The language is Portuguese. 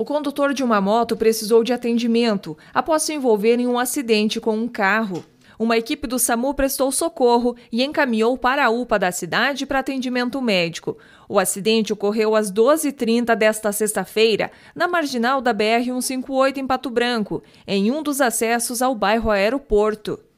O condutor de uma moto precisou de atendimento após se envolver em um acidente com um carro. Uma equipe do SAMU prestou socorro e encaminhou para a UPA da cidade para atendimento médico. O acidente ocorreu às 12h30 desta sexta-feira, na marginal da BR-158 em Pato Branco, em um dos acessos ao bairro Aeroporto.